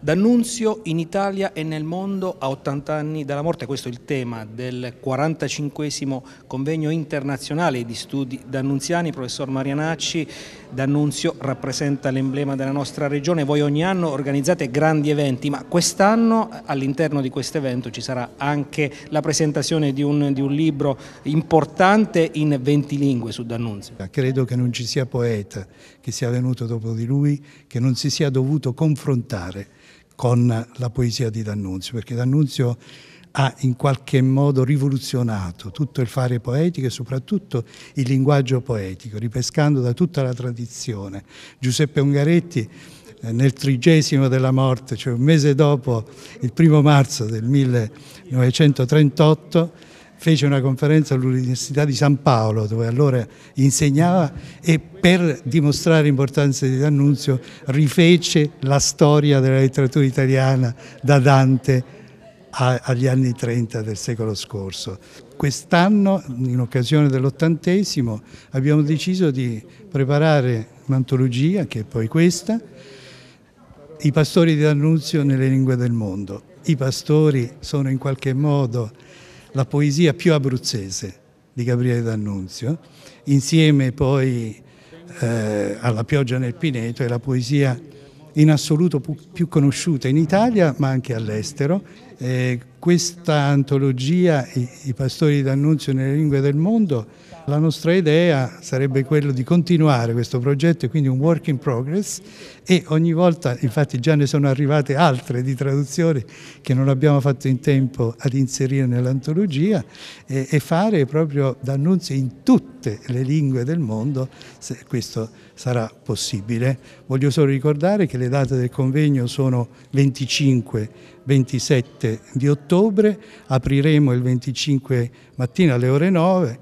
D'Annunzio in Italia e nel mondo a 80 anni dalla morte, questo è il tema del 45 convegno internazionale di studi d'annunziani, professor Marianacci, D'Annunzio rappresenta l'emblema della nostra regione, voi ogni anno organizzate grandi eventi, ma quest'anno all'interno di questo evento ci sarà anche la presentazione di un, di un libro importante in 20 lingue su D'Annunzio. Eh, credo che non ci sia poeta che sia venuto dopo di lui, che non si sia dovuto confrontare con la poesia di D'Annunzio, perché D'Annunzio ha in qualche modo rivoluzionato tutto il fare poetico e soprattutto il linguaggio poetico, ripescando da tutta la tradizione. Giuseppe Ungaretti eh, nel trigesimo della morte, cioè un mese dopo il primo marzo del 1938, fece una conferenza all'Università di San Paolo dove allora insegnava e per dimostrare l'importanza di D'Annunzio rifece la storia della letteratura italiana da Dante agli anni 30 del secolo scorso. Quest'anno, in occasione dell'ottantesimo, abbiamo deciso di preparare un'antologia, che è poi questa, i pastori di D'Annunzio nelle lingue del mondo. I pastori sono in qualche modo la poesia più abruzzese di Gabriele D'Annunzio, insieme poi eh, alla pioggia nel Pineto è la poesia in assoluto più conosciuta in Italia ma anche all'estero. Eh, questa antologia, I, I pastori d'annunzio nelle lingue del mondo, la nostra idea sarebbe quella di continuare questo progetto, quindi un work in progress e ogni volta, infatti già ne sono arrivate altre di traduzione che non abbiamo fatto in tempo ad inserire nell'antologia eh, e fare proprio d'annunzi in tutte le lingue del mondo se questo sarà possibile. Voglio solo ricordare che le date del convegno sono 25 27 di ottobre, apriremo il 25 mattina alle ore 9